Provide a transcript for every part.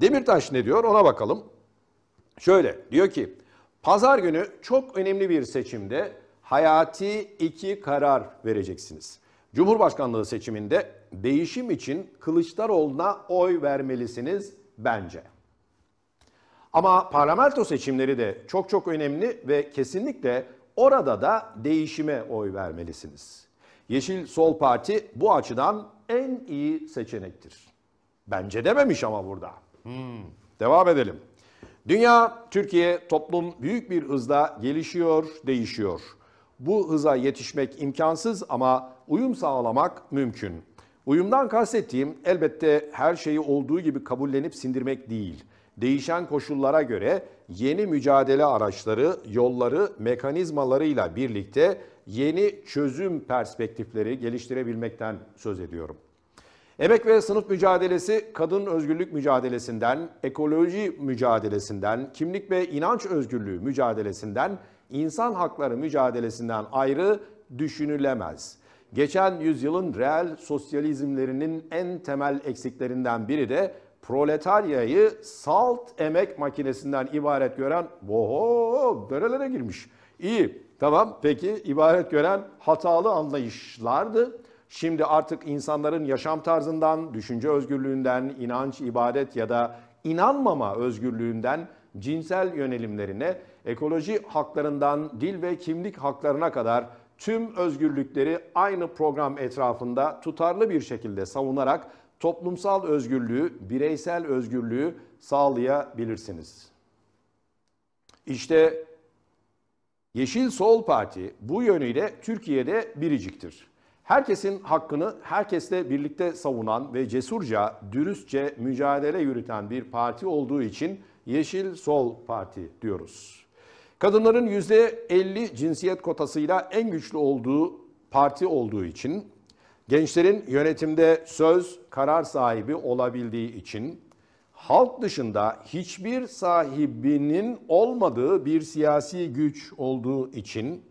Demirtaş ne diyor ona bakalım. Şöyle diyor ki pazar günü çok önemli bir seçimde hayati iki karar vereceksiniz. Cumhurbaşkanlığı seçiminde değişim için Kılıçdaroğlu'na oy vermelisiniz bence. Ama parlamento seçimleri de çok çok önemli ve kesinlikle orada da değişime oy vermelisiniz. Yeşil Sol Parti bu açıdan en iyi seçenektir. Bence dememiş ama burada. Hmm. Devam edelim. Dünya, Türkiye, toplum büyük bir hızla gelişiyor, değişiyor. Bu hıza yetişmek imkansız ama uyum sağlamak mümkün. Uyumdan kastettiğim elbette her şeyi olduğu gibi kabullenip sindirmek değil. Değişen koşullara göre yeni mücadele araçları, yolları, mekanizmalarıyla birlikte yeni çözüm perspektifleri geliştirebilmekten söz ediyorum. Emek ve sınıf mücadelesi kadın özgürlük mücadelesinden, ekoloji mücadelesinden, kimlik ve inanç özgürlüğü mücadelesinden, insan hakları mücadelesinden ayrı düşünülemez. Geçen yüzyılın reel sosyalizmlerinin en temel eksiklerinden biri de proletaryayı salt emek makinesinden ibaret gören oho derelere girmiş. İyi tamam peki ibaret gören hatalı anlayışlardı. Şimdi artık insanların yaşam tarzından, düşünce özgürlüğünden, inanç, ibadet ya da inanmama özgürlüğünden cinsel yönelimlerine, ekoloji haklarından dil ve kimlik haklarına kadar tüm özgürlükleri aynı program etrafında tutarlı bir şekilde savunarak toplumsal özgürlüğü, bireysel özgürlüğü sağlayabilirsiniz. İşte Yeşil Sol Parti bu yönüyle Türkiye'de biriciktir. Herkesin hakkını herkesle birlikte savunan ve cesurca, dürüstçe mücadele yürüten bir parti olduğu için Yeşil Sol Parti diyoruz. Kadınların %50 cinsiyet kotasıyla en güçlü olduğu parti olduğu için, gençlerin yönetimde söz, karar sahibi olabildiği için, halk dışında hiçbir sahibinin olmadığı bir siyasi güç olduğu için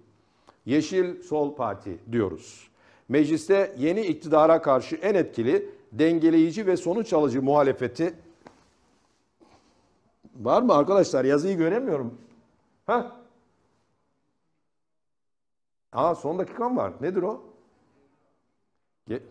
Yeşil Sol Parti diyoruz mecliste yeni iktidara karşı en etkili, dengeleyici ve sonuç alıcı muhalefeti var mı arkadaşlar? Yazıyı göremiyorum. Ha? Aa son dakikam var. Nedir o? Ge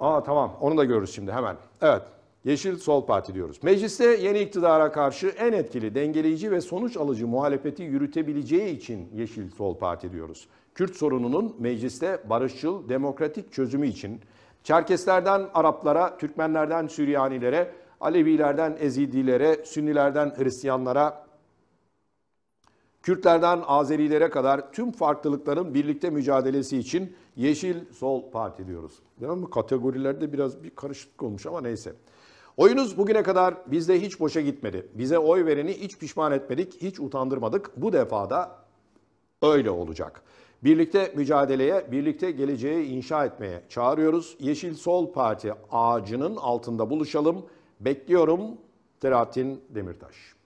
Aa tamam. Onu da görürüz şimdi hemen. Evet. Yeşil Sol Parti diyoruz. Mecliste yeni iktidara karşı en etkili, dengeleyici ve sonuç alıcı muhalefeti yürütebileceği için Yeşil Sol Parti diyoruz. Kürt sorununun mecliste barışçıl, demokratik çözümü için Çerkeslerden Araplara, Türkmenlerden Süryanilere, Alevilerden Ezidilere, Sünnilerden Hristiyanlara, Kürtlerden Azerilere kadar tüm farklılıkların birlikte mücadelesi için Yeşil Sol Parti diyoruz. Değil mi? Kategorilerde biraz bir karışıklık olmuş ama neyse. Oyunuz bugüne kadar bizde hiç boşa gitmedi. Bize oy vereni hiç pişman etmedik, hiç utandırmadık. Bu defa da öyle olacak. Birlikte mücadeleye, birlikte geleceği inşa etmeye çağırıyoruz. Yeşil Sol Parti ağacının altında buluşalım. Bekliyorum Terahattin Demirtaş.